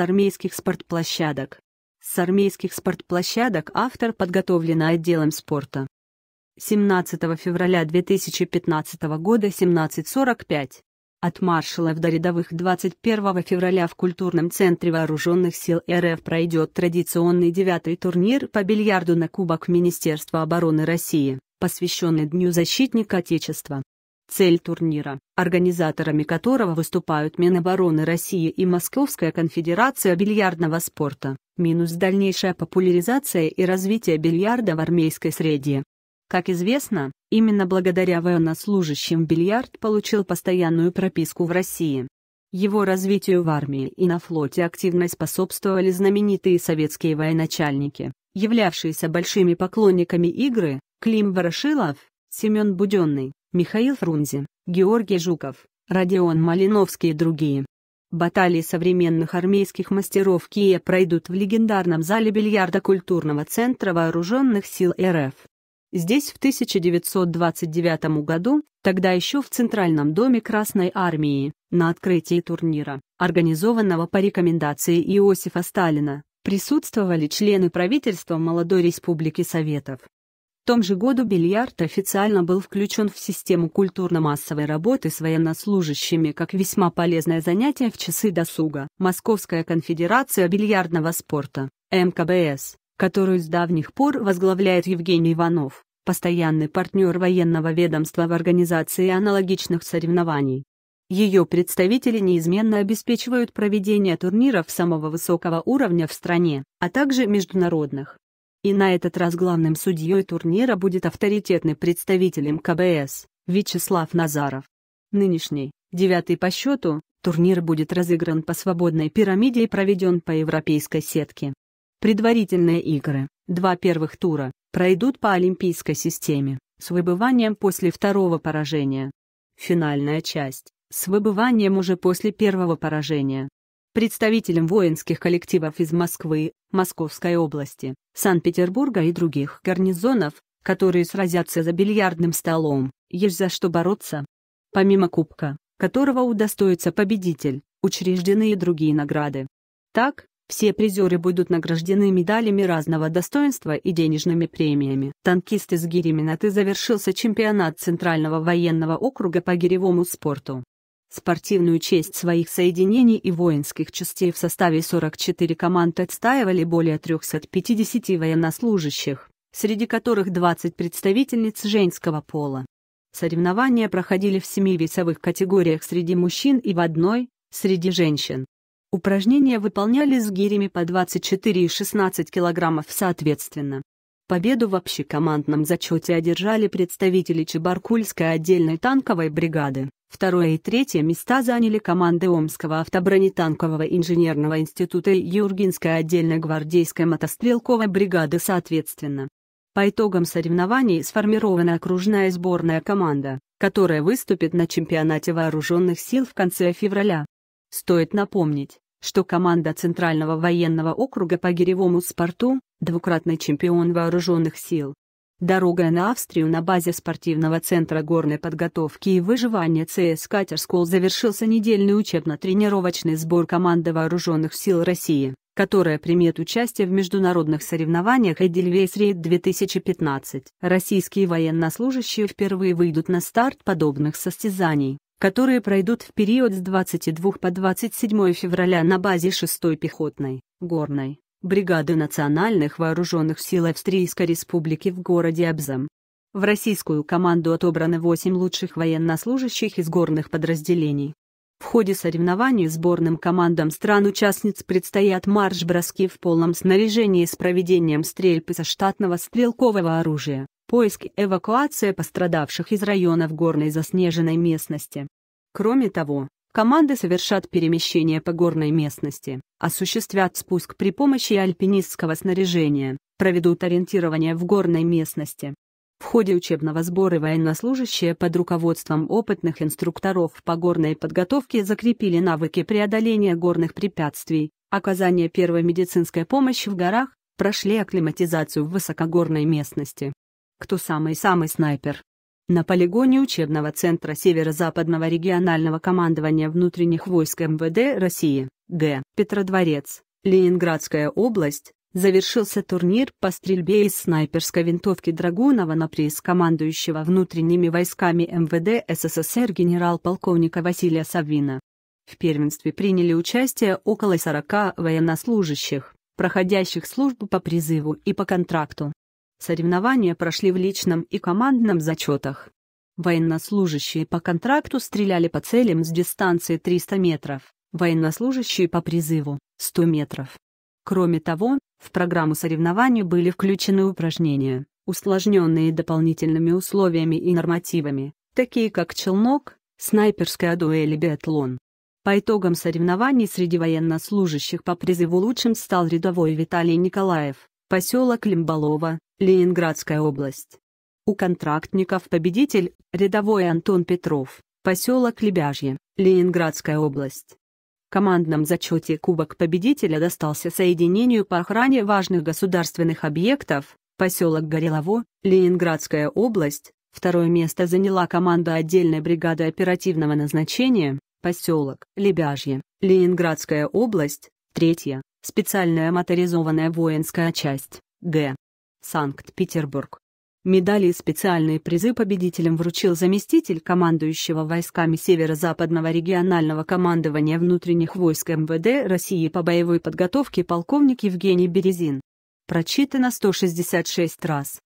армейских спортплощадок. С армейских спортплощадок автор подготовлена отделом спорта. 17 февраля 2015 года 17.45. От маршалов до рядовых 21 февраля в культурном центре вооруженных сил РФ пройдет традиционный девятый турнир по бильярду на Кубок Министерства обороны России, посвященный Дню защитника Отечества цель турнира, организаторами которого выступают Минобороны России и Московская конфедерация бильярдного спорта, минус дальнейшая популяризация и развитие бильярда в армейской среде. Как известно, именно благодаря военнослужащим бильярд получил постоянную прописку в России. Его развитию в армии и на флоте активно способствовали знаменитые советские военачальники, являвшиеся большими поклонниками игры, Клим Ворошилов, Семен Буденный, Михаил Фрунзе, Георгий Жуков, Родион Малиновский и другие. Баталии современных армейских мастеров Кия пройдут в легендарном зале бильярда культурного центра вооруженных сил РФ. Здесь в 1929 году, тогда еще в Центральном доме Красной Армии, на открытии турнира, организованного по рекомендации Иосифа Сталина, присутствовали члены правительства Молодой Республики Советов, том же году бильярд официально был включен в систему культурно-массовой работы с военнослужащими как весьма полезное занятие в часы досуга. Московская конфедерация бильярдного спорта, МКБС, которую с давних пор возглавляет Евгений Иванов, постоянный партнер военного ведомства в организации аналогичных соревнований. Ее представители неизменно обеспечивают проведение турниров самого высокого уровня в стране, а также международных. И на этот раз главным судьей турнира будет авторитетный представитель МКБС Вячеслав Назаров. Нынешний, девятый по счету, турнир будет разыгран по свободной пирамиде и проведен по европейской сетке. Предварительные игры, два первых тура, пройдут по олимпийской системе, с выбыванием после второго поражения. Финальная часть, с выбыванием уже после первого поражения. Представителям воинских коллективов из Москвы, Московской области, Санкт-Петербурга и других гарнизонов, которые сразятся за бильярдным столом, есть за что бороться. Помимо кубка, которого удостоится победитель, учреждены и другие награды. Так, все призеры будут награждены медалями разного достоинства и денежными премиями. Танкисты с гири Минаты завершился чемпионат Центрального военного округа по гиревому спорту. Спортивную честь своих соединений и воинских частей в составе 44 команд отстаивали более 350 военнослужащих, среди которых 20 представительниц женского пола. Соревнования проходили в семи весовых категориях среди мужчин и в одной – среди женщин. Упражнения выполняли с гирями по 24 и 16 килограммов соответственно. Победу в общекомандном зачете одержали представители Чебаркульской отдельной танковой бригады. Второе и третье места заняли команды Омского автобронетанкового инженерного института и Юргинской отдельной гвардейской мотострелковой бригады соответственно. По итогам соревнований сформирована окружная сборная команда, которая выступит на чемпионате вооруженных сил в конце февраля. Стоит напомнить, что команда Центрального военного округа по гиревому спорту, двукратный чемпион вооруженных сил, Дорога на Австрию на базе спортивного центра горной подготовки и выживания ЦС Катерскол завершился недельный учебно-тренировочный сбор команды Вооруженных сил России, которая примет участие в международных соревнованиях Эдельвейс Рейд 2015. Российские военнослужащие впервые выйдут на старт подобных состязаний которые пройдут в период с 22 по 27 февраля на базе 6-й пехотной, горной, бригады национальных вооруженных сил Австрийской республики в городе Абзам. В российскую команду отобраны 8 лучших военнослужащих из горных подразделений. В ходе соревнований сборным командам стран-участниц предстоят марш-броски в полном снаряжении с проведением стрельб со штатного стрелкового оружия, поиск и эвакуация пострадавших из районов горной заснеженной местности. Кроме того, Команды совершат перемещение по горной местности, осуществят спуск при помощи альпинистского снаряжения, проведут ориентирование в горной местности. В ходе учебного сбора военнослужащие под руководством опытных инструкторов по горной подготовке закрепили навыки преодоления горных препятствий, оказания первой медицинской помощи в горах, прошли акклиматизацию в высокогорной местности. Кто самый-самый снайпер? На полигоне учебного центра Северо-Западного регионального командования внутренних войск МВД России Г. Петродворец, Ленинградская область, завершился турнир по стрельбе из снайперской винтовки Драгунова на приз командующего внутренними войсками МВД СССР генерал-полковника Василия Савина. В первенстве приняли участие около 40 военнослужащих, проходящих службу по призыву и по контракту. Соревнования прошли в личном и командном зачетах. Военнослужащие по контракту стреляли по целям с дистанции 300 метров, военнослужащие по призыву – 100 метров. Кроме того, в программу соревнований были включены упражнения, усложненные дополнительными условиями и нормативами, такие как челнок, снайперская дуэль и биатлон. По итогам соревнований среди военнослужащих по призыву лучшим стал рядовой Виталий Николаев, поселок Лимбалова, Ленинградская область. У контрактников победитель – рядовой Антон Петров, поселок Лебяжье, Ленинградская область. В командном зачете Кубок победителя достался соединению по охране важных государственных объектов, поселок Горелово, Ленинградская область, второе место заняла команда отдельной бригады оперативного назначения, поселок Лебяжье, Ленинградская область, третья – специальная моторизованная воинская часть, Г. Санкт-Петербург. Медали и специальные призы победителям вручил заместитель командующего войсками Северо-Западного регионального командования внутренних войск МВД России по боевой подготовке полковник Евгений Березин. Прочитано 166 раз.